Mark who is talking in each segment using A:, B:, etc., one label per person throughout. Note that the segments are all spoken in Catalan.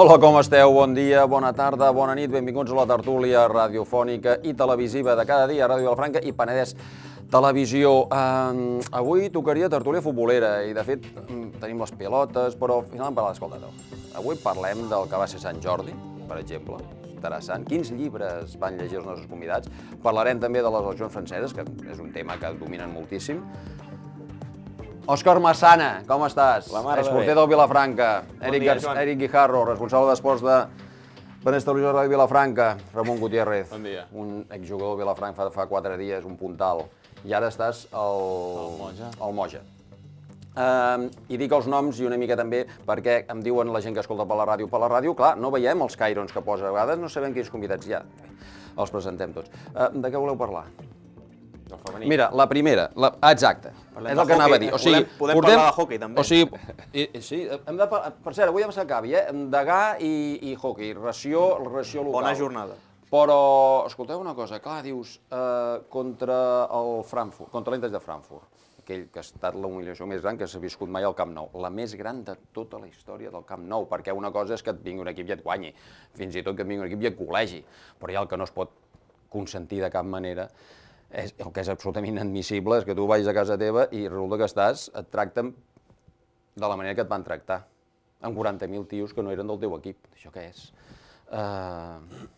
A: Hola, com esteu? Bon dia, bona tarda, bona nit. Benvinguts a la tertúlia radiofònica i televisiva de cada dia a Ràdio Vilafranca i Penedès Televisió. avui tocaria tertúlia futbolera i, de fet, mm, tenim les pilotes, però finalment parlarem, escolta, avui parlem del que va ser Sant Jordi, per exemple, interessant. Quins llibres van llegir els nostres convidats? Parlarem també de les eleccions franceses, que és un tema que dominen moltíssim. Òscar Massana, com estàs? La mare Exporter del Vilafranca. Bon Eric, dia, Joan. Eric Guijarro, responsable d'esports de Benes Televisió de Vilafranca. Ramon Gutiérrez. Bon dia. Un exjugador de Vilafranca fa, fa quatre dies, un puntal. I ara estàs al... Al Moja. Al Moja. Uh, I dic els noms i una mica també perquè em diuen la gent que escolta per la ràdio. Per la ràdio, clar, no veiem els cairons que posa. A vegades no sabem quins convidats hi ha. Els presentem tots. Uh, de què voleu parlar? Del femení. Mira, la primera, la, ah, exacte, parlem és el que anava a dir. Eh? O sigui, podem, podem portem, parlar de hockey, també. O sigui, i, i, sí, hem de, per cert, avui ja s'acabi, eh? Degà i, i hockey, ració, ració local. Bona jornada. Però, escolteu una cosa, clar, dius, eh, contra el Frankfurt, contra l'Inter de Frankfurt, aquell que ha estat la humiliació més gran que s'ha viscut mai al Camp Nou, la més gran de tota la història del Camp Nou, perquè una cosa és que et vingui un equip i et guanyi, fins i tot que et vingui un equip i et col·legi, però hi ha el que no es pot consentir de cap manera és, el que és absolutament inadmissible és que tu vagis a casa teva i resulta que estàs, et tracten de la manera que et van tractar, amb 40.000 tios que no eren del teu equip. Això què és? Uh...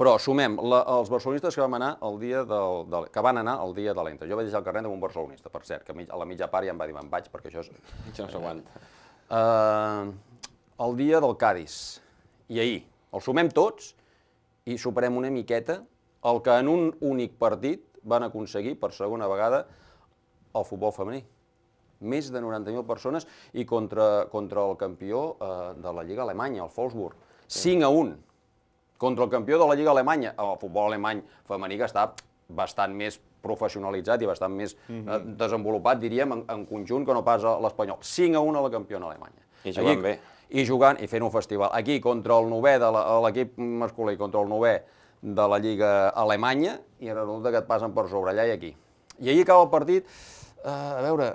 A: Però sumem la, els barcelonistes que, vam anar el dia del, del, que van anar el dia de l'Inter. Jo vaig deixar el carrer amb un barcelonista, per cert, que a la mitja part ja em va dir me'n vaig perquè això és... Això no s'aguanta. Uh, el dia del Cádiz i ahir. Els sumem tots i superem una miqueta el que en un únic partit van aconseguir per segona vegada el futbol femení. Més de 90.000 persones i contra, contra el campió eh, de la Lliga Alemanya, el Wolfsburg. 5 a 1 contra el campió de la Lliga Alemanya. El futbol alemany femení que està bastant més professionalitzat i bastant més mm -hmm. desenvolupat, diríem, en, en conjunt que no pas l'espanyol. 5 a 1 a la campiona alemanya. I jugant Aquí, bé. I jugant i fent un festival. Aquí, contra el nové de l'equip masculí, contra el nové de la Lliga Alemanya i resulta que et passen per sobre allà i aquí. I ahir acaba el partit, uh, a veure,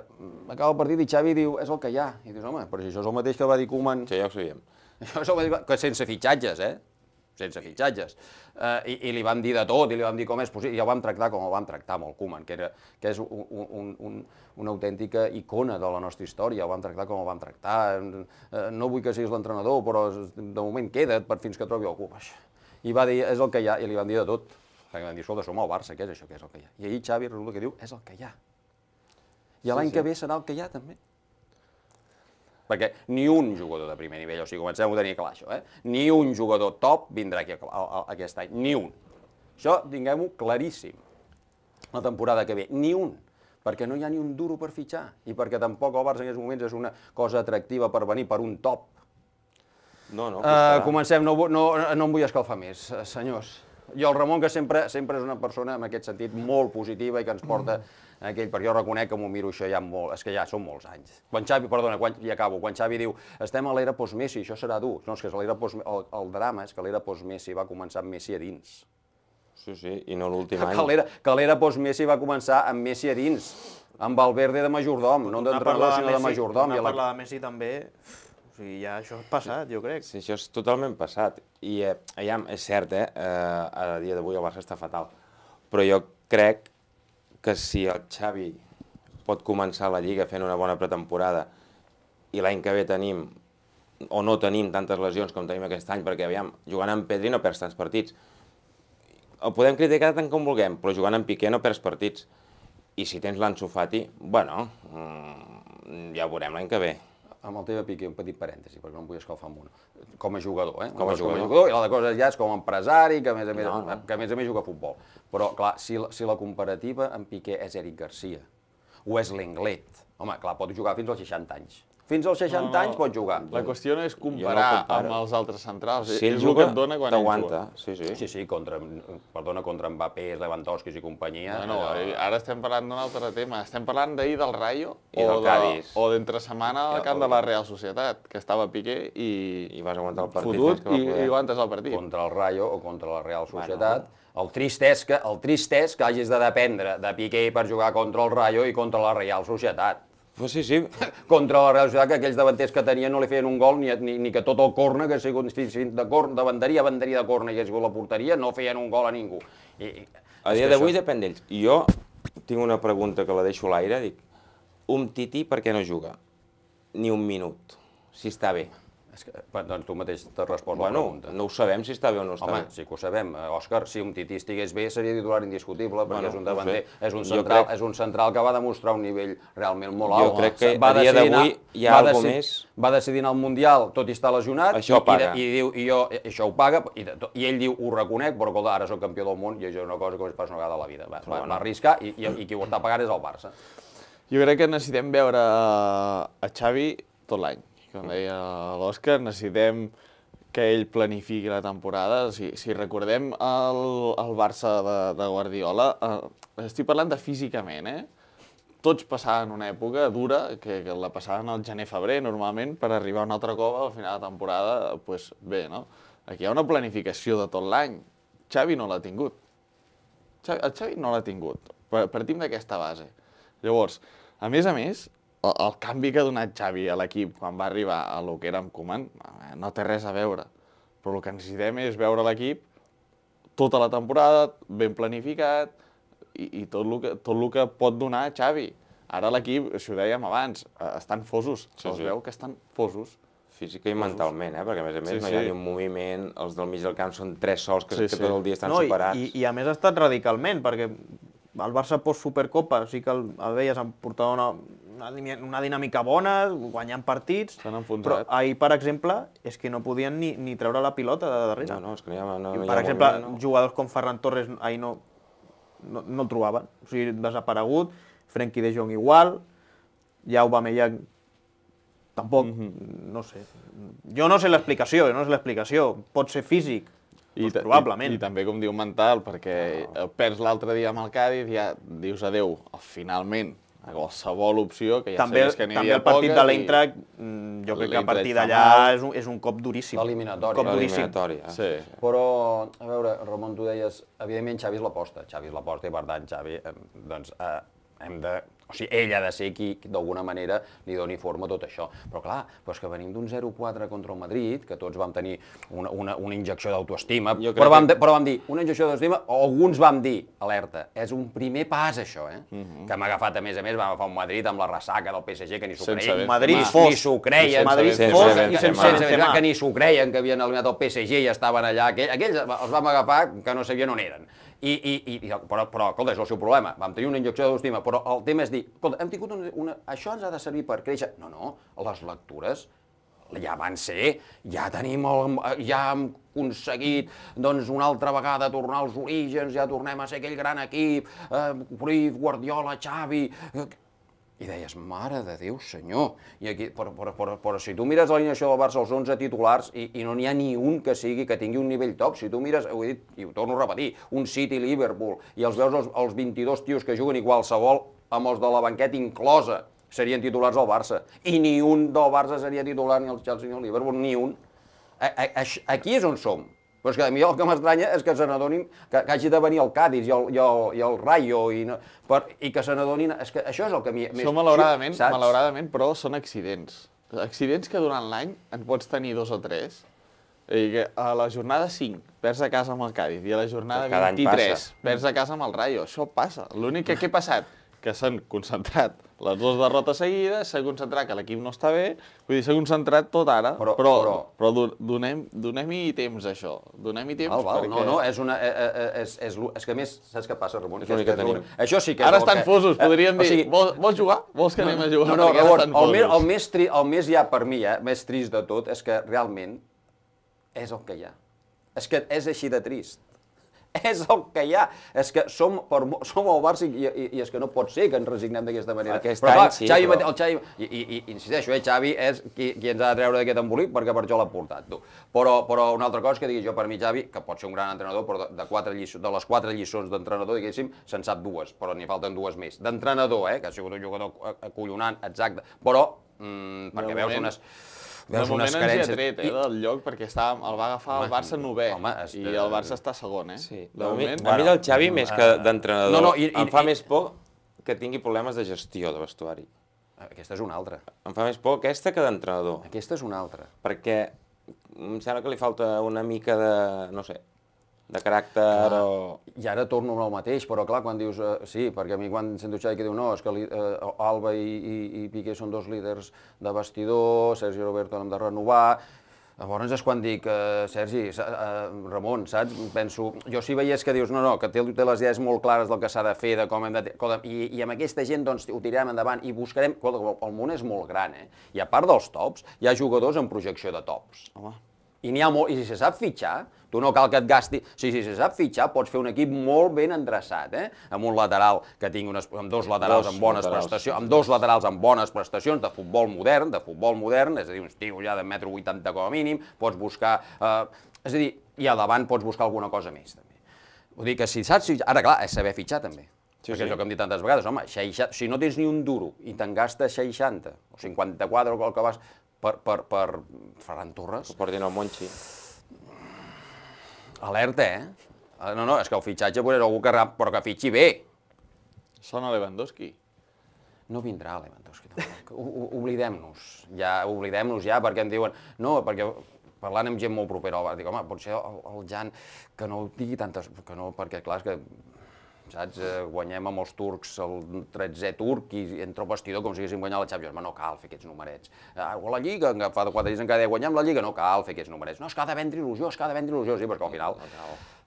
A: acaba el partit i Xavi diu, és el que hi ha. I dius, home, però si això és el mateix que va dir Koeman... Sí, ja ho sabíem. Això és el mateix, que sense fitxatges, eh? sense fitxatges. Eh, i, I li vam dir de tot, i li vam dir com és possible, i ja ho vam tractar com ho vam tractar amb el Koeman, que, era, que és un, un, un, una autèntica icona de la nostra història, ho vam tractar com ho vam tractar, Uh, no vull que siguis l'entrenador, però de moment queda't per fins que trobi algú. Koeman. I va dir, és el que hi ha, i li van dir de tot. Li van dir, escolta, som al Barça, què és això, què és el que hi ha? I ahir Xavi resulta que diu, és el que hi ha. I l'any sí, sí. que ve serà el que hi ha, també. Perquè ni un jugador de primer nivell, o sigui, comencem a tenir clar, això, eh? Ni un jugador top vindrà aquí a, a, a, aquest any, ni un. Això tinguem-ho claríssim, la temporada que ve, ni un perquè no hi ha ni un duro per fitxar i perquè tampoc el Barça en aquests moments és una cosa atractiva per venir per un top no, no, uh, comencem, no, no, no em vull escalfar més, senyors. Jo, el Ramon, que sempre, sempre és una persona, en aquest sentit, molt positiva i que ens porta mm. aquell, perquè jo reconec que m'ho miro això ja molt, és que ja són molts anys. Quan Xavi, perdona, quan, i acabo, quan Xavi diu, estem a l'era post-Messi, això serà dur. No, és que és post, el, el drama és que l'era post-Messi va començar amb Messi a dins. Sí, sí, i no l'últim any. Que l'era post-Messi va començar amb Messi a dins, amb Valverde de majordom, no d'entrenador, sinó de majordom. Una parlada
B: de Messi també o sigui, ja això és
A: passat, jo crec. Sí, això és totalment passat. I eh, ja, és cert, eh, eh a dia d'avui el Barça està fatal. Però jo crec que si el Xavi pot començar la Lliga fent una bona pretemporada i l'any que ve tenim o no tenim tantes lesions com tenim aquest any, perquè aviam, jugant amb Pedri no perds tants partits. El podem criticar tant com vulguem, però jugant amb Piqué no perds partits. I si tens l'Ansu Fati, bueno, mm, ja ho veurem l'any que ve amb el teu Piqué, un petit parèntesi, perquè no em vull escalfar amb una, com a jugador, eh? Com, com a jugador. jugador, i l'altra cosa ja és com a empresari, que a més a més, no, no. que a més, a més juga a futbol. Però, clar, si, si la comparativa amb Piqué és Eric Garcia o és l'Englet, home, clar, pot jugar fins als 60
C: anys fins als 60 no, no. anys pot jugar. La qüestió no és comparar no amb els altres centrals, si és el juga, que et dona quan
A: Sí, sí. sí, sí contra, perdona, contra Mbappé, Lewandowski i companyia. No, no, allò... Eh,
C: ara estem parlant d'un altre tema. Estem parlant d'ahir del Rayo I o, del Cádiz. De, o d'entre setmana al camp de la Real Societat, que estava Piqué i... I vas aguantar el partit. Fotut i, i aguantes
A: el partit. Contra el Rayo o contra la Real Societat. Bueno. El trist és que, el trist és que hagis de dependre de Piqué per jugar contra el Rayo i contra la Real Societat Pues sí, sí, contra la Real Ciutat, que aquells davanters que tenien no li feien un gol, ni, ni, ni que tot el corna, que ha sigut de corna, de banderia banderia de corna i ha sigut la porteria, no feien un gol a ningú. I, a dia d'avui això... depèn d'ells. Jo tinc una pregunta que la deixo a l'aire, dic, un tití per què no juga? Ni un minut, si està bé. És que, eh, doncs tu mateix te respon bueno, la pregunta. No ho sabem si està bé o no està Home, bé. sí que ho sabem, eh, Òscar. Si un tití estigués bé, seria titular indiscutible, perquè bueno, és un davanter, és un, central, crec... és un central que va demostrar un nivell realment molt alt. Jo crec que va a dia d'avui hi ha alguna més... Va decidir anar al Mundial, tot i estar lesionat, això i, i, i, diu, i jo, eh, això ho paga, i, i ell diu, ho reconec, però escolta, ara sóc campió del món, i això és una cosa que només passa una vegada a la vida. Va, va, va
C: arriscar, i, i,
A: i qui ho està pagant és el Barça.
C: Jo crec que necessitem veure a Xavi tot l'any com deia l'Òscar, necessitem que ell planifiqui la temporada. Si, si recordem el, el Barça de, de Guardiola, eh, estic parlant de físicament, eh? Tots passaven una època dura, que, que la passaven al gener-febrer normalment, per arribar a una altra cova al final de temporada, doncs pues, bé, no? Aquí hi ha una planificació de tot l'any. Xavi no l'ha tingut. Xavi, el Xavi no l'ha tingut. Partim d'aquesta base. Llavors, a més a més, el canvi que ha donat Xavi a l'equip quan va arribar a lo que era amb Koeman eh, no té res a veure. Però el que necessitem és veure l'equip tota la temporada, ben planificat, i, i tot, el que, tot el que pot donar Xavi. Ara l'equip, si ho dèiem abans, eh, estan fosos. Sí, Els sí. veu que estan fosos. Física i fosos. mentalment, eh? perquè a més a més sí, no hi ha sí. ni un moviment,
A: els del mig del camp són tres sols que, sí, que sí. tot el dia estan no, separats.
B: I, I a més ha estat radicalment, perquè el Barça post-Supercopa sí que el, el veies en portava una, una, una dinàmica bona, guanyant partits... S'han enfonsat. Però ahir, per exemple, és que no podien ni, ni treure la pilota de darrere. No, no, és que no hi ha... No, I, per hi ha exemple, moviment, no. jugadors com Ferran Torres ahir no, no, no el trobaven. O sigui, desaparegut, Frenkie de Jong igual, ja Aubameyang tampoc, mm -hmm. no sé.
C: Jo no sé l'explicació, no sé l'explicació. Pot ser físic, i, doncs probablement. I, I també, com diu mental, perquè no. perds l'altre dia amb el Cádiz, ja dius adeu, finalment, a qualsevol opció, que ja també, sabies que n'hi havia També el partit de l'Eintracht, i... Mm, jo crec que a partir d'allà
B: és, un, és un cop duríssim. L'eliminatori. Cop duríssim.
C: Eh?
A: Sí. Però, a veure, Ramon, tu deies, evidentment Xavi és l'aposta, Xavi és l'aposta i per tant Xavi, doncs eh, hem de o sigui, ell ha de ser qui, d'alguna manera, li doni forma a tot això. Però clar, però és que venim d'un 0-4 contra el Madrid, que tots vam tenir una, una, una injecció d'autoestima, però, vam, que... però vam dir, una injecció d'autoestima, alguns vam dir, alerta, és un primer pas això, eh? Uh mhm. -huh. Que m'ha agafat, a més a més, vam agafar un Madrid amb la ressaca del PSG, que ni s'ho creien. Madrid fos. Ni s'ho creien. Madrid fos. Que ni s'ho creien, que havien eliminat el PSG i estaven allà. Aquells, aquells els vam agafar que no sabien on eren. I, i, i, però, però, escolta, és el seu problema, vam tenir una injecció d'autoestima, però el tema és dir, escolta, hem tingut una, una... Això ens ha de servir per créixer. No, no, les lectures ja van ser, ja tenim el, ja hem aconseguit doncs, una altra vegada tornar als orígens, ja tornem a ser aquell gran equip, eh, Cruyff, Guardiola, Xavi... Eh, i deies, mare de Déu, senyor, I aquí, però, però, però, però si tu mires la alineació del Barça, els 11 titulars, i, i no n'hi ha ni un que sigui que tingui un nivell top, si tu mires, ho he dit, i ho torno a repetir, un City-Liverpool, i els veus els, els 22 tios que juguen i qualsevol, amb els de la banqueta inclosa, serien titulars del Barça, i ni un del Barça seria titular ni el Chelsea ni el Liverpool, ni un. A, a, a, aquí és on som, però és que a mi el que m'estranya és que se n'adonin que, que hagi de venir el Cádiz i el, i el, i el Rayo i, no, per, i que se n'adonin... És que això és el que a mi... Més, Això malauradament, sí, saps? malauradament,
C: però són accidents. Accidents que durant l'any en pots tenir dos o tres. I que a la jornada 5 perds a casa amb el Cádiz i a la jornada 23 perds a casa amb el Rayo. Això passa. L'únic que, que he passat que s'han concentrat les dues derrotes seguides, s'ha concentrat que l'equip no està bé, vull dir, s'ha concentrat tot ara, però, però, però, però donem, donem-hi temps, això. Donem-hi temps val, val, perquè... No, no, és una... Eh, eh, eh, és, és, és, és que a més, saps què passa, Ramon? És que, tenim. Això sí que... Ara estan que... fosos, podríem dir. O sigui... vols, vols jugar? Vols que no, anem a jugar? No, no, Ramon, el, més, el, més
A: tri, el més ja per mi, eh, més trist de tot, és que realment és el que hi ha. És que és així de trist. és el que hi ha. És que som, per, som el Barça i, i, i és que no pot ser que ens resignem d'aquesta manera. Ah, aquest però, clar, sí, Xavi, però... El Xavi, i, i, i, insisteixo, eh, Xavi és qui, qui ens ha de treure d'aquest embolic perquè per això l'ha portat, tu. Però, però una altra cosa que digui jo per mi, Xavi, que pot ser un gran entrenador, però de, de, quatre lliçons, de les quatre lliçons d'entrenador, diguéssim, se'n sap dues, però n'hi falten dues més. D'entrenador, eh, que ha sigut un jugador eh, acollonant, exacte, però mm, perquè veus unes... Veus de moment ens hi ha tret, eh,
C: del lloc, perquè està, el va agafar home, el Barça novè, home, i el Barça està segon, eh? Sí. De moment... A mi, del Xavi, més que eh, d'entrenador, no, no, em fa i,
A: més por que tingui problemes de gestió de vestuari. Aquesta és una altra. Em fa més por aquesta que d'entrenador. Aquesta és una altra. Perquè em sembla que li falta una mica de, no sé, de caràcter clar. o... I ara torno amb el mateix, però clar, quan dius... Eh, sí, perquè a mi quan sento Xavi que diu no, és que eh, Alba i, i, i Piqué són dos líders de vestidor, Sergi Roberto l'hem de renovar... Llavors és quan dic, eh, Sergi, eh, Ramon, saps? Penso, jo si veies que dius, no, no, que té, té les idees molt clares del que s'ha de fer, de com hem de... I, I amb aquesta gent, doncs, ho tirarem endavant i buscarem... El món és molt gran, eh? I a part dels tops, hi ha jugadors en projecció de tops. Home. I n'hi ha molt, i si se sap fitxar, tu no cal que et gasti... Sí, sí, si se sap fitxar, pots fer un equip molt ben endreçat, eh? Amb un lateral que tingui unes, amb dos laterals dos amb bones laterals. prestacions, amb dos laterals amb bones prestacions de futbol modern, de futbol modern, és a dir, uns tios ja de metro 80 com a mínim, pots buscar... Eh, és a dir, i a davant pots buscar alguna cosa més, també. Vull dir que si saps Ara, clar, és saber fitxar, també. Sí, Perquè sí. és el que hem dit tantes vegades, home, 60, si no tens ni un duro i te'n gastes 60 o 54 o el que vas, per, per, per Ferran Torres. Que portin el Monchi. Alerta, eh? Ah, no, no, és que el fitxatge potser és algú que rap, però que fitxi bé. Sona Lewandowski. No vindrà Lewandowski, tampoc. Oblidem-nos, ja, oblidem-nos ja, perquè em diuen... No, perquè parlant amb gent molt propera al bar, dic, home, potser el, el Jan, que no digui tantes... Que no, perquè clar, és que saps? Eh, guanyem amb els turcs el 13è turc i entra al vestidor com si haguéssim guanyat la Champions. Home, no cal fer aquests numerets. Ah, o la Lliga, que fa quatre dies encara deia guanyem la Lliga, no cal fer aquests numerets. No, és que ha de vendre il·lusió, és que ha de vendre il·lusió. Sí, perquè al final,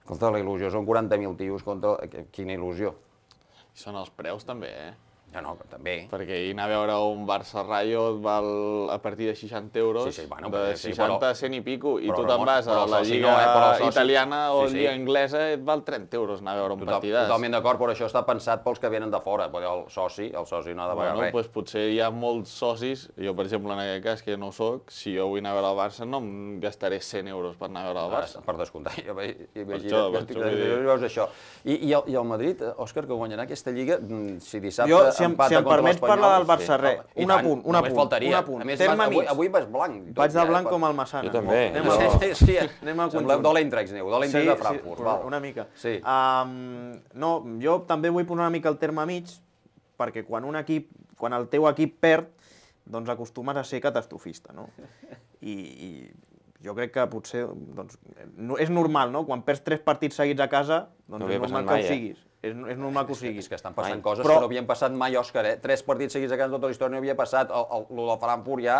A: escolta, la il·lusió són 40.000 tios contra... Eh, quina il·lusió.
C: I són els preus també, eh? No, no, també. Perquè ahir anar a veure un Barça-Rayo et val a partir de 60 euros, sí, sí, bueno, de 60 a 100 i pico, i tu te'n vas a la Lliga no, eh, italiana o sí, sí. Lliga anglesa, et val 30 euros anar a veure un Total, partidàs. Totalment d'acord, però això està pensat pels que venen de fora, perquè el soci, el soci no ha de pagar bueno, res. Doncs potser hi ha molts socis, jo per exemple en aquest cas, que no sóc, si jo vull anar a veure el Barça no em gastaré 100 euros per anar a veure el Barça. Ah, per descomptar, jo imagino que
A: veus això. I, i, el, I el Madrid, Òscar, que guanyarà aquesta Lliga, si dissabte... Jo, si em, si em permets parlar del Barça, sí. res. Un apunt, un apunt, un apunt. A més, avui, avui vas blanc. Tot, Vaig de blanc ja, com el Massana. Jo també. Anem a, sí, sí, anem al conjunt. Dolentrax, aneu, Dolentrax sí, de Frankfurt. Sí, val. Una mica. Sí.
B: Um, no, jo també vull posar una mica el terme mig, perquè quan un equip, quan el teu equip perd, doncs acostumes a ser catastrofista, no? I, i jo crec que potser, doncs, no, és normal, no? Quan perds tres partits seguits a casa, doncs no és normal que mai, ho eh? siguis. Eh? És, és normal que ho siguis. És que
A: estan passant mai. coses però... que no havien passat mai, Òscar, eh? Tres partits seguits a casa tota la història no havia passat. El, el, el del Frankfurt ja,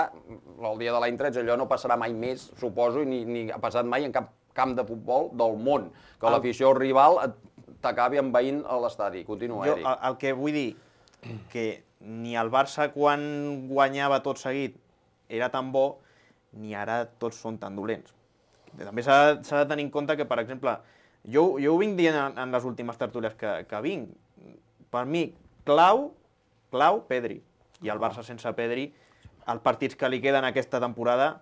A: el dia de l'any 13, allò no passarà mai més, suposo, ni, ni ha passat mai en cap camp de futbol del món, que el... l'afició rival t'acabi envaint a l'estadi. Continua, jo,
B: Eric. El, el que vull dir, que ni el Barça quan guanyava tot seguit era tan bo, ni ara tots són tan dolents. També s'ha de tenir en compte que, per exemple, jo, jo ho vinc dient en, en les últimes tertúlies que, que vinc. Per mi, clau, clau, Pedri. I el Barça sense Pedri, els partits que li queden aquesta temporada,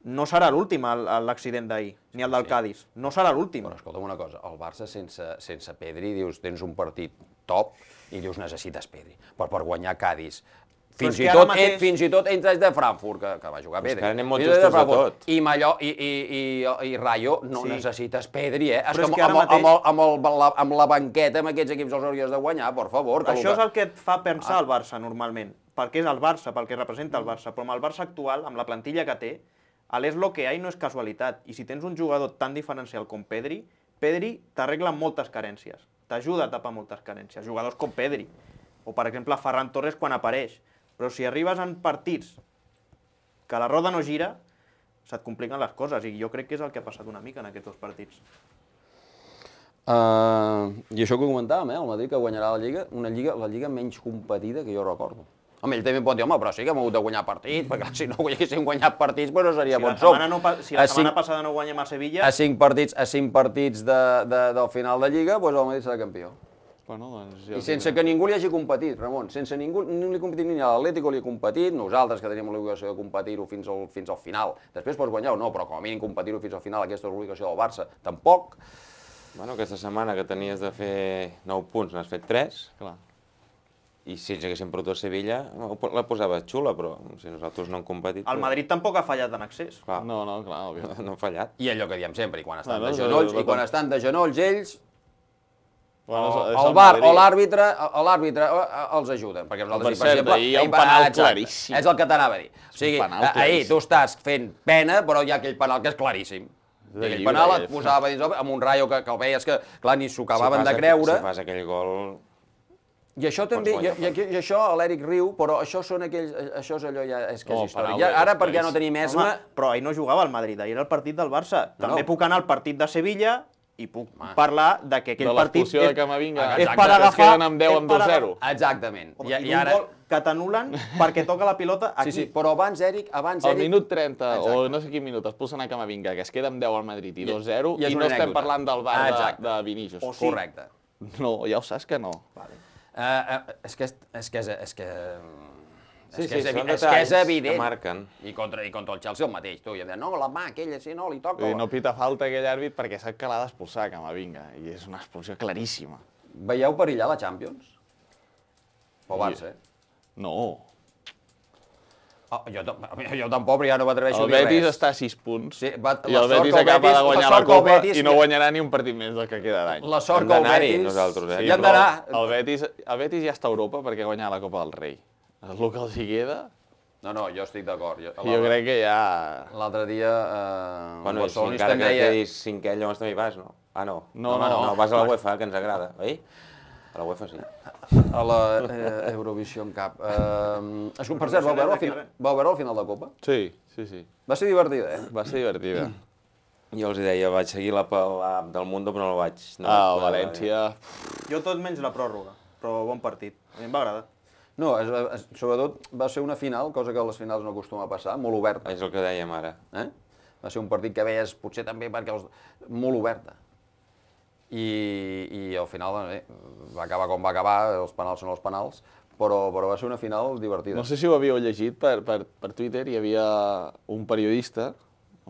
B: no serà l'últim l'accident d'ahir, ni el del sí. Cádiz.
A: No serà l'últim. Però escolta'm una cosa, el Barça sense, sense Pedri, dius, tens un partit top i dius necessites Pedri. Però per guanyar Cádiz, fins, i tot, mateix... fins i tot ells de Frankfurt, que, que va jugar Pedri. Però és que anem molt justos de tot. I, Malló, i, i, i, i Rayo no sí. necessites Pedri, eh? És, és que, que amb, mateix... amb, el, amb, el, la, amb la banqueta, amb aquests equips els hauries de guanyar, per favor. Que Això que... és
B: el que et fa pensar ah. el Barça, normalment, perquè és el Barça, pel que representa el Barça. Però amb el Barça actual, amb la plantilla que té, l'és lo que hi ha no és casualitat. I si tens un jugador tan diferencial com Pedri, Pedri t'arregla moltes carències, t'ajuda a tapar moltes carències. Jugadors com Pedri, o per exemple Ferran Torres quan apareix però si arribes en partits que la roda no gira, se't compliquen les coses, i jo crec que és el que ha passat una mica en aquests
A: dos partits. Uh, I això que comentàvem, eh? el Madrid que guanyarà la Lliga, una Lliga, la Lliga menys competida que jo recordo. Home, ell també pot dir, home, però sí que hem hagut de guanyar partits, perquè si no haguéssim guanyat partits, però no seria si bon som. No, si la a setmana cinc, passada no
B: guanyem a Sevilla... A
A: cinc partits, a cinc partits de, de, del final de Lliga, doncs el Madrid serà campió. Bueno, doncs ja I sense que ningú li hagi competit, Ramon, sense ningú ni li competit ni a l'Atlético li ha competit, nosaltres que tenim l'obligació de competir-ho fins, al, fins al final. Després pots doncs, guanyar o no, però com a mínim competir-ho fins al final, aquesta és l'obligació del Barça, tampoc. Bueno, aquesta setmana que tenies de fer 9 punts, n'has fet 3. Clar. I si ens haguéssim portat a Sevilla, la posava xula, però si nosaltres no hem competit... El Madrid
C: però... tampoc ha fallat en accés. Clar. No, no, clar, òbviament. No,
A: no ha fallat. I allò que diem sempre, i quan estan no, no, de genolls, no, no, no, i quan estan de genolls ells, Bueno, o, el bar o l'àrbitre l'àrbitre eh, els ajuden, perquè nosaltres, per, per exemple... hi ha un penal exacte, claríssim. És el que t'anava a dir. O sigui, ahir tu estàs fent pena, però hi ha aquell penal que és claríssim. De aquell penal et posava dins amb un raio que, que el veies que, clar, ni s'ho acabaven si de creure. Si fas aquell gol... I això també, i, i, i això a l'Eric riu, però això són aquells, eh, això és allò ja, és que
B: és no, Ja, ara perquè ja no tenim esma... Home, però ahir no jugava al Madrid, ahir era el partit del Barça. També no. puc anar al partit de Sevilla, i puc ah. parlar de que aquell de partit... És, de Camavinga. És per agafar... Es queden amb 10 amb 2-0.
C: Exactament. Home, I, I, i ara...
B: Que t'anulen perquè toca la pilota aquí. Sí, sí, però abans,
A: Eric, abans, Eric... Al minut
C: 30 Exacte. o no sé quin minut es posen a Camavinga, que es queda amb 10 al Madrid i 2-0, i, i, i no estem parlant del bar ah, de, de Vinícius. sí. Correcte. No, ja ho saps que no. Vale.
A: Uh, uh, és que... És, és que... És, és eh, que Sí, és que és, sí, és, que és evident. Que marquen.
C: I contra, I contra el Chelsea el mateix. Tu, i de, no,
A: la mà aquella, sí, no, li toca. I no
C: pita falta aquell àrbit perquè sap que l'ha d'expulsar, que vinga. I és una expulsió claríssima. Veieu perillar la Champions? O Barça, eh? No. Oh, jo, jo tampoc, però ja no m'atreveixo a dir res. El Betis està a 6 punts sí, va, i el Betis acaba Betis, de guanyar la, la Copa Betis, i no guanyarà ni un partit més del que queda d'any. La sort que el Betis... nosaltres, eh? Sí, ja el, el, Betis, el Betis ja està a Europa perquè guanyar la Copa del Rei el que els queda... No, no, jo estic
A: d'acord. Jo, jo crec
C: que ja... L'altre dia... Eh, bueno, si encara que deia... quedis cinquè,
A: llavors també hi vas, no? Ah, no. No, no, no, no, no vas a la UEFA, que ens agrada, oi? A la UEFA sí. A la eh, en cap. Eh, escolta, per cert, vau veure, final, vau veure el final de Copa? Sí, sí, sí. Va ser divertida, eh? Va ser divertida. Jo els deia, vaig seguir la, la del Mundo, però no la vaig. No, ah, el València... Eh. Jo tot menys la pròrroga, però bon partit. A mi em va agradar. No, es, es, sobretot va ser una final, cosa que a les finals no acostuma a passar, molt oberta. És el que dèiem ara. Eh? Va ser un partit que veies potser també perquè els... molt oberta. I, i al final eh, va acabar com va acabar, els penals són els penals, però, però va ser una final divertida. No sé si ho
C: havíeu llegit per, per, per Twitter, hi havia un periodista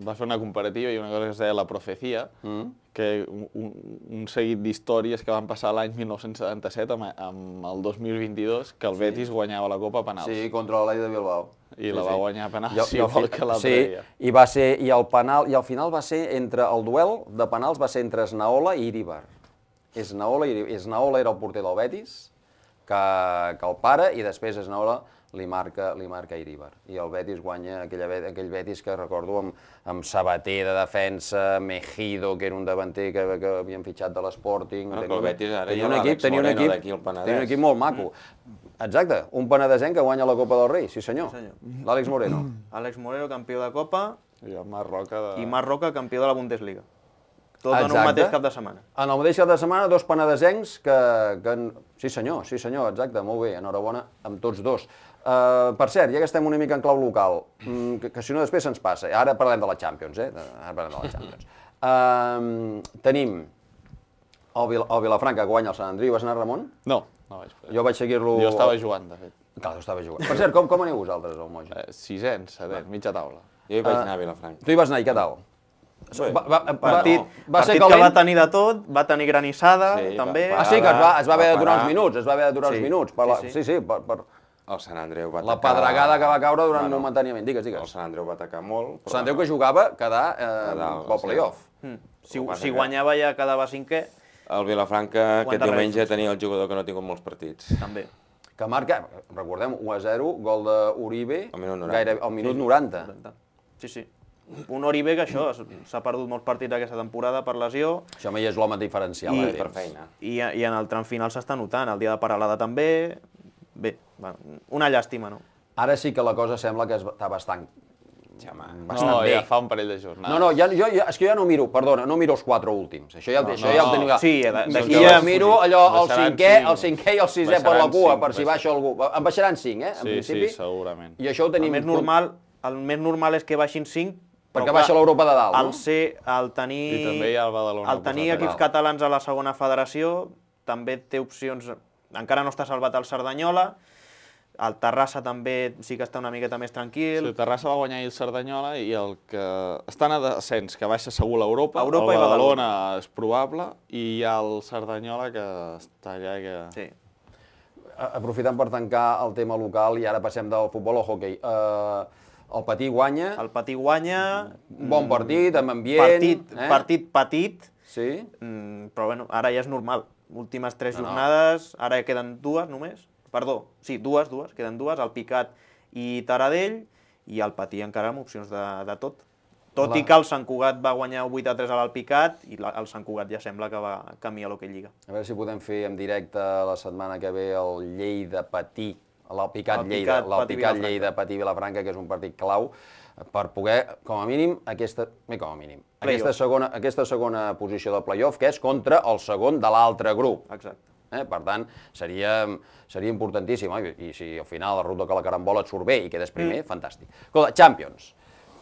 C: va fer una comparativa i una cosa que es deia La profecia, mm. que un, un seguit d'històries que van passar l'any 1977 amb, amb el 2022, que el sí. Betis guanyava la Copa a penals. Sí, contra l'Aia de Bilbao. I sí, la va sí. guanyar a penals, jo, jo, igual que l'altre sí, dia.
A: I, va ser, i, el penal, I al final va ser entre... El duel de penals va ser entre Esnaola i Iribar. Esnaola, Esnaola era el porter del Betis, que, que el para, i després Esnaola li marca, li marca Iribar. I el Betis guanya aquella, aquell Betis que recordo amb, amb Sabater de defensa, Mejido, que era un davanter que, que havien fitxat de l'Sporting... Bueno, el e- Betis ara tenia un equip, tenia un equip, tenia un equip molt maco. Exacte, un penedesenc que guanya la Copa del Rei, sí senyor. Sí senyor. L'Àlex Moreno.
B: Àlex Moreno, campió de Copa. I el Marc Roca. De... I Marroca, Roca, campió de la Bundesliga. Tot exacte. en un mateix cap de setmana.
A: En el mateix cap de setmana, dos penedesencs que, que... Sí senyor, sí senyor, exacte, molt bé, enhorabona amb tots dos. Eh, per cert, ja que estem una mica en clau local, mm, que, que si no després se'ns passa, eh, ara parlem de la Champions, eh? Ara parlem de la Champions. Uh, tenim el, Vil el Vilafranca guanya el Sant Andreu. Vas anar, Ramon?
C: No, no vaig poder.
A: Jo vaig seguir-lo... Jo estava
C: jugant, de fet. Clar, jo estava
A: jugant. Per cert, com, com aneu vosaltres al Moja? Eh,
C: sisens,
A: sabent, veure, mitja taula. Jo hi vaig eh, anar a Vilafranca. Tu hi vas anar i què tal? va, va, va, partit, no. va ser partit calent. que va
B: tenir de tot, va tenir granissada, sí, també. Va, ah, sí, que es va, es va, va haver de durar uns minuts, es va haver de durar sí, uns minuts. Per sí,
A: sí, sí, per, per, el Sant Andreu va atacar... La pedregada que va caure durant bueno, momentanament, digues, digues. El Sant Andreu va atacar molt. Però... El Sant Andreu que jugava quedar eh, Quedal, pel playoff. Mm. Si, si guanyava ja quedava cinquè. El Vilafranca aquest diumenge doncs. tenia el jugador que no ha tingut molts partits. També que marca, recordem, 1 a 0, gol d'Uribe, al minut 90. Gaire, al minut sí, 90. 90. Sí, sí. Un Oribe que això, s'ha perdut molts partits aquesta temporada per lesió. Això mi és l'home diferencial, I, eh, per feina.
B: I, I en el tram final s'està notant, el dia de Paralada
A: també, bé, bueno, una llàstima, no? Ara sí que la cosa sembla que està bastant
C: ja, bastant no, bé. ja fa un parell de jornades. No,
A: no, ja, jo, ja, és que jo ja no miro, perdona, no miro els quatre últims. Això ja, no, això no, ja el tenim... Sí, eh, d'aquí ja, ja miro allò, el cinquè, cinc, el cinquè i el sisè per la cua, cinc, per si baixa algú. En baixaran cinc, eh, en sí, principi. Sí, segurament. I això ho tenim... El més normal,
B: el més normal és que baixin cinc, perquè baixa l'Europa de dalt, no? El, ser, el tenir, I també hi ha el, Badalona el tenir equips catalans a la segona federació també té opcions... Encara no està salvat el Cerdanyola, el Terrassa també sí que està una miqueta més tranquil. Sí,
C: Terrassa va guanyar el Cerdanyola i el que està en descens, que baixa segur a Europa, Europa el Badalona és probable, i hi ha el Cerdanyola que està allà que... Sí.
A: Aprofitant per tancar el tema local i ara passem del futbol al hockey. Uh, eh, el Patí guanya. El Patí guanya. Bon mm, partit, amb ambient. Partit, eh? partit
B: petit. Sí. Mm, però bueno, ara ja és normal. Últimes tres no, jornades, no. ara queden dues només. Perdó, sí, dues, dues, queden dues, el Picat i Taradell, i el Patí encara amb opcions de, de tot. Tot Hola. i que el Sant Cugat va guanyar 8 a 3 a l'Alpicat
A: i la, el Sant Cugat ja sembla que va canviar a l'Hockey Lliga. A veure si podem fer en directe la setmana que ve el Lleida Patí, l'Alpicat Lleida, l'Alpicat Lleida Patí Vilafranca, que és un partit clau per poder, com a mínim, aquesta, bé, com a mínim, aquesta segona, aquesta segona posició del playoff, que és contra el segon de l'altre grup. Exacte. Eh? Per tant, seria, seria importantíssim. oi? I si al final el ruta que la carambola et surt bé i quedes primer, mm. fantàstic. Escolta, Champions,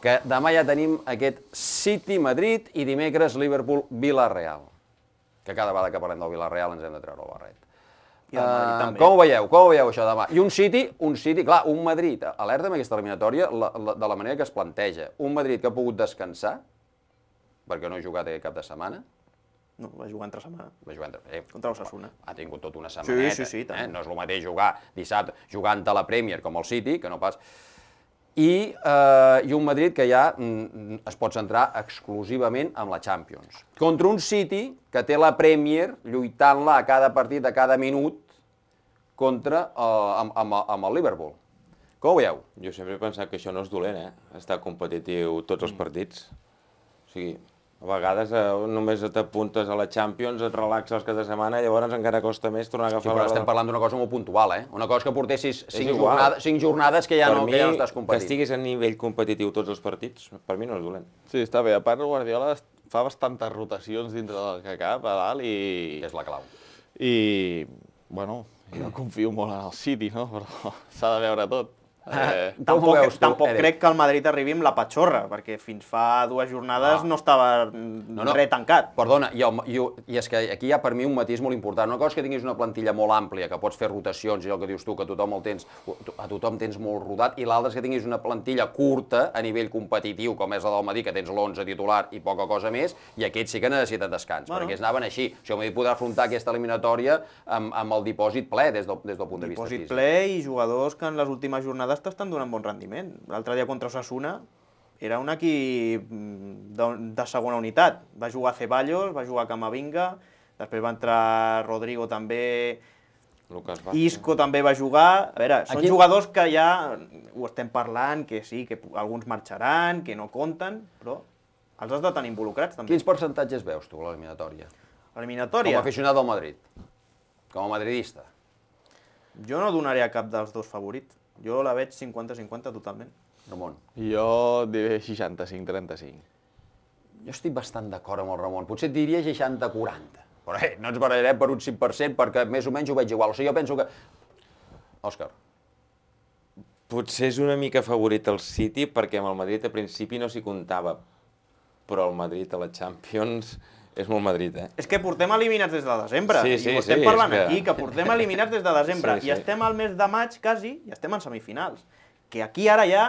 A: que demà ja tenim aquest City-Madrid i dimecres Liverpool-Villarreal. Que cada vegada que parlem del Villarreal ens hem de treure el barret. Eh, com ho veieu? Com ho veieu, això, demà? I un City, un City, clar, un Madrid, alerta amb aquesta eliminatòria la, de la manera que es planteja. Un Madrid que ha pogut descansar, perquè no ha jugat aquest cap de setmana, no, va jugar entre setmana. Va jugar entre... Eh, contra l'Ossassuna. Ha tingut tota una setmaneta. Sí, sí, sí. Eh? No és el mateix jugar dissabte jugant a la Premier com el City, que no pas... I, eh, i un Madrid que ja mm, mm es pot centrar exclusivament amb la Champions. Contra un City que té la Premier lluitant-la a cada partit, a cada minut, contra, eh, amb, amb, amb el Liverpool. Com ho veieu? Jo sempre he pensat que això no és dolent, eh? Estar competitiu tots els mm. partits. O sigui, a vegades eh, només t'apuntes a la Champions, et relaxes els caps de setmana i llavors encara costa més tornar a agafar... Sí, però la... estem parlant d'una cosa molt puntual, eh? Una cosa que portessis cinc, jornades, cinc jornades que ja, per no, mi, que ja no estàs competint. Per mi, que estiguis a
C: nivell competitiu tots
A: els partits, per mi no és dolent.
C: Sí, està bé. A part, Guardiola fa bastantes rotacions dintre del que cap a dalt i... és la clau. I, bueno, jo confio molt en el City, no? Però s'ha de veure tot. Eh, eh, tampoc veus, tampoc crec
A: que el Madrid arribi amb la patxorra, perquè fins fa dues jornades ah. no estava no, no. res tancat. Perdona, i, el, i, i és que aquí hi ha per mi un matís molt important. Una cosa és que tinguis una plantilla molt àmplia, que pots fer rotacions i el que dius tu, que tothom el tens, a tothom tens molt rodat, i l'altre és que tinguis una plantilla curta a nivell competitiu, com és la del Madrid, que tens l'11 titular i poca cosa més, i aquests sí que necessiten descans, bueno. perquè es anaven així. O sigui, el Madrid podrà afrontar aquesta eliminatòria amb, amb el dipòsit ple des del, des del punt de vista físic. Dipòsit
B: ple i jugadors que en les últimes jornades titulars estan donant bon rendiment. L'altre dia contra Osasuna era un equip mm, de, de segona unitat. Va jugar Ceballos, va jugar Camavinga, després va entrar Rodrigo també, Lucas Vázquez. Isco també va jugar. A veure, són Aquí... jugadors que ja ho estem parlant, que sí, que alguns marxaran, que no compten, però els has de tenir involucrats també. Quins percentatges veus tu a l'eliminatòria? L'eliminatòria? Com a aficionat al Madrid, com a madridista. Jo no donaria cap dels dos favorits. Jo la veig 50-50 totalment.
C: Ramon. Jo diré 65-35.
A: Jo estic bastant d'acord amb el Ramon. Potser et diria 60-40. Però eh, no ens barallarem per un 5% perquè més o menys ho veig igual. O sigui, jo penso que... Òscar. Potser és una mica favorit el City perquè amb el Madrid a principi no s'hi comptava. Però el Madrid a la Champions és molt Madrid, eh? És
B: que portem eliminats des de desembre. Sí, sí, I estem sí, parlant que... aquí, que portem eliminats des de desembre. Sí, sí. I estem al mes de maig, quasi, i estem en semifinals. Que aquí ara ja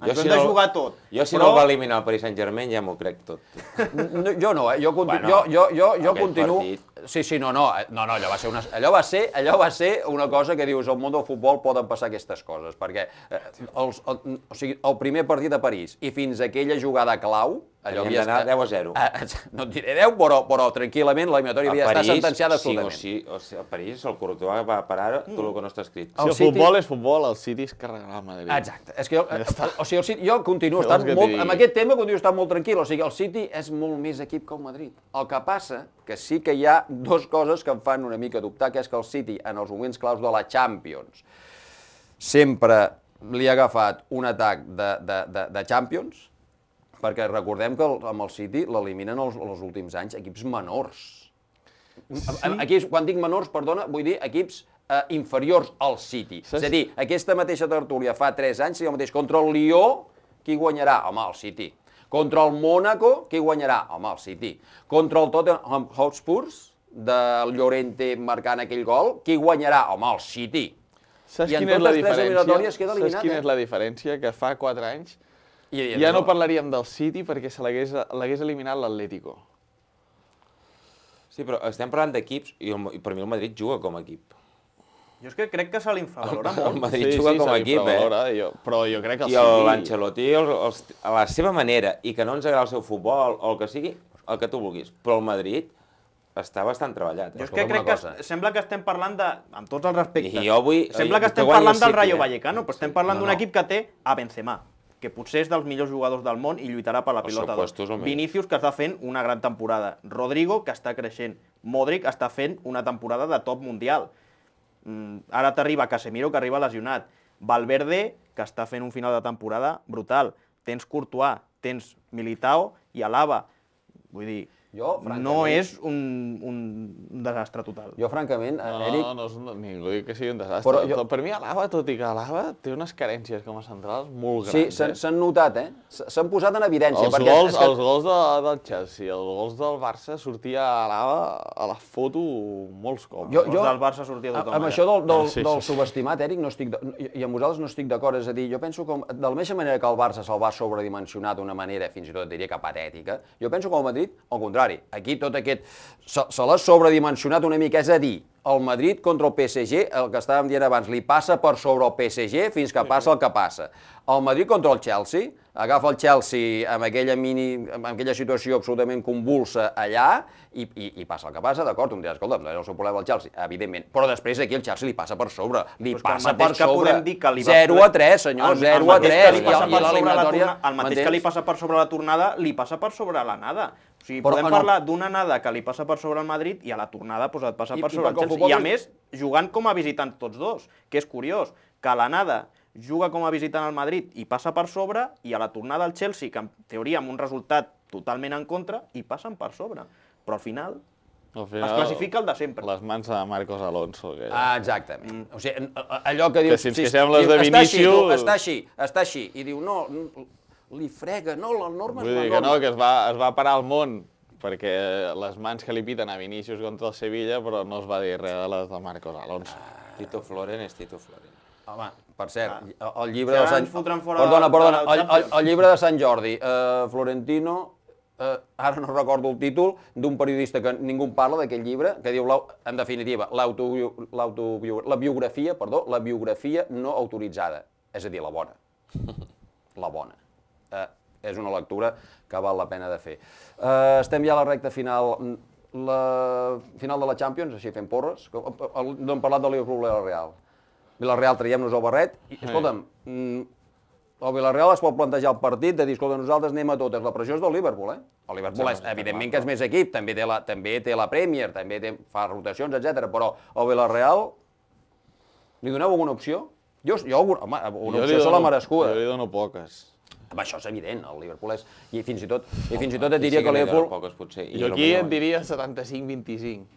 A: ens jo hem si de no, jugar tot. Jo si però... no va eliminar el Paris Saint-Germain ja m'ho crec tot. No, jo no, eh? jo, continu, bueno, jo, jo, jo, jo continuo... Partit... Sí, sí, no, no, eh, no, no allò, va ser una, allò, va ser, allò va ser una cosa que dius, al món del futbol poden passar aquestes coses, perquè eh, els, el, o sigui, el primer partit a París i fins aquella jugada clau, allò havia d'anar 10 a 0. A, ah, no et diré 10, però, però tranquil·lament l'eliminatòria havia d'estar sentenciada sí, absolutament. Sí, o sí, o a París el Courtois va parar mm. tot el que no està escrit. El, el City... futbol
C: és futbol, el City es carregarà el Madrid. Exacte. És que jo, ja eh, o sigui, el City, jo continuo estant molt, amb aquest
A: tema continuo estant molt tranquil. O sigui, el City és molt més equip que el Madrid. El que passa que sí que hi ha dues coses que em fan una mica dubtar, que és que el City, en els moments claus de la Champions, sempre li ha agafat un atac de, de, de, de Champions, perquè recordem que amb el City l'eliminen els, els últims anys equips menors. Sí. Equips, quan dic menors, perdona, vull dir equips eh, inferiors al City. Saps? És a dir, aquesta mateixa tertúlia fa 3 anys, seria el mateix contra el Lió, qui guanyarà? Home, el City. Contra el Mónaco, qui guanyarà? Home, el City. Contra el Tottenham Hotspur, del Llorente marcant aquell gol, qui guanyarà? Home, el
C: City. Saps I en totes les tres eliminatòries queda eliminat. Saps quina és la diferència? Que fa 4 anys i, ja no parlaríem del City perquè se l'hagués eliminat l'Atlético. Sí, però estem parlant d'equips i, i per mi el Madrid juga com a equip.
B: Jo és que crec que se l'infravalora molt. El
A: Madrid sí, juga sí, com a equip, eh? Jo, però jo crec que el I City... I l'Ancelotti, a la seva manera, i que no ens agrada el seu futbol, o el que sigui, el que tu vulguis. Però el Madrid està bastant treballat. Eh? Jo és que crec que eh?
B: sembla que estem parlant de, amb
A: tots els respectes, I jo vull, sembla que estem parlant del Rayo Vallecano,
B: però estem parlant d'un equip que té a Benzema, que potser és dels millors jugadors del món i lluitarà per la pilota d'or. Vinícius, que està fent una gran temporada. Rodrigo, que està creixent. Modric està fent una temporada de top mundial. Mm, ara t'arriba Casemiro, que arriba lesionat. Valverde, que està fent un final de temporada brutal. Tens Courtois, tens Militao i Alaba. Vull dir, jo, no és un, un desastre total. Jo, francament, no, Eric... No,
C: no, és un, ningú diu que sigui un desastre. Però jo... Per mi, l'Ava, tot i que l'Ava té unes carències com a centrals molt grans. Sí, s'han eh? notat, eh?
A: S'han posat en evidència. Els perquè gols, és que... els
C: gols de, del Chelsea, els gols del Barça, sortia a l'Ava a la foto molts cops. Jo, jo... Els del Barça sortia tothom. Amb eh? això del, del, ah, sí, del sí.
A: subestimat, Eric, no estic... De... i amb vosaltres no estic d'acord. És a dir, jo penso com... De la mateixa manera que el Barça se'l va sobredimensionar d'una manera, fins i tot diria que patètica, jo penso que el Madrid, al contrari, contrari. Aquí tot aquest... Se, se l'ha sobredimensionat una mica, és a dir, el Madrid contra el PSG, el que estàvem dient abans, li passa per sobre el PSG fins que passa el que passa. El Madrid contra el Chelsea, agafa el Chelsea amb aquella, mini, amb aquella situació absolutament convulsa allà i, i, i passa el que passa, d'acord? Un dia, escolta, no és el seu problema el Chelsea, evidentment. Però després aquí el Chelsea li passa per sobre, li pues passa per sobre. Dir que li va... 0 a 3, senyor, el, 0 el a 3. I, i, i l'eliminatòria... El mateix que li
B: passa per sobre la tornada, li passa per sobre l'anada. O sigui, però podem no. parlar d'una anada que li passa per sobre el Madrid i a la tornada pues, doncs, et passa I, per sobre i el Chelsea. I a més, jugant com a visitant tots dos, que és curiós, que a l'anada juga com a visitant al Madrid i passa per sobre, i a la tornada al Chelsea, que en teoria amb un resultat totalment en contra, i passen per sobre.
C: Però al final al final, es classifica el de sempre. Les mans de Marcos Alonso. Que... Ah, exactament.
A: Mm. O sigui, allò que dius... Que si ens queixem les de Vinícius... Està així, està així, està així. I diu, no, li frega, no, la norma Vull és la norma. dir que no,
C: que es va, es va parar el món perquè les mans que li piten a Vinícius contra el Sevilla, però no es va dir res de les de Marcos Alonso. Ah, Tito Floren és Tito Floren. Home, per
A: cert, ah. el llibre ja de Sant... Fora perdona, perdona, el, el, el, llibre de Sant Jordi, eh, Florentino, eh, ara no recordo el títol, d'un periodista que ningú parla d'aquest llibre, que diu, en definitiva, la biografia, perdó, la biografia no autoritzada, és a dir, la bona. La bona és una lectura que val la pena de fer. Uh, estem ja a la recta final la final de la Champions, així fent porres, eh, no hem parlat de Liverpool i la Real. Villarreal traiem-nos el barret, i, escolta'm, sí. Mm, el Villarreal es pot plantejar el partit de dir, escolta, nosaltres anem a totes, la pressió és del Liverpool, eh? El Liverpool, sí, és, evidentment, que és més equip, també té la, també té la Premier, també té, fa rotacions, etc. però el Villarreal, li doneu alguna opció? Jo, jo, home, una jo opció se la merescuda. Jo li
C: dono poques.
A: Home, això és evident, el Liverpool és... I fins i tot, i fins i tot et diria que el Liverpool... Poques, potser, i jo aquí et diria 75-25.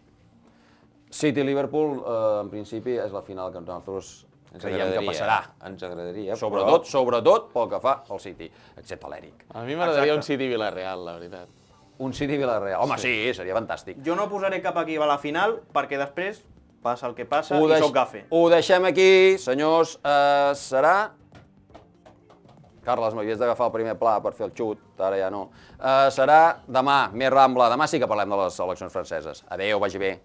A: City-Liverpool, eh, en principi, és la final que nosaltres ens creiem que passarà. Eh? Ens agradaria, Sobretot, però... sobretot pel que fa al City, excepte l'Eric. A mi m'agradaria un city villarreal la veritat. Un city villarreal Home, sí. sí, seria fantàstic.
B: Jo no posaré cap aquí a la final, perquè després passa el que passa ho i deix... sóc gafe.
A: Ho deixem aquí, senyors. Uh, serà Carles, m'havies d'agafar el primer pla per fer el xut, ara ja no. Uh, serà demà, més Rambla. Demà sí que parlem de les eleccions franceses. Adéu, vagi bé.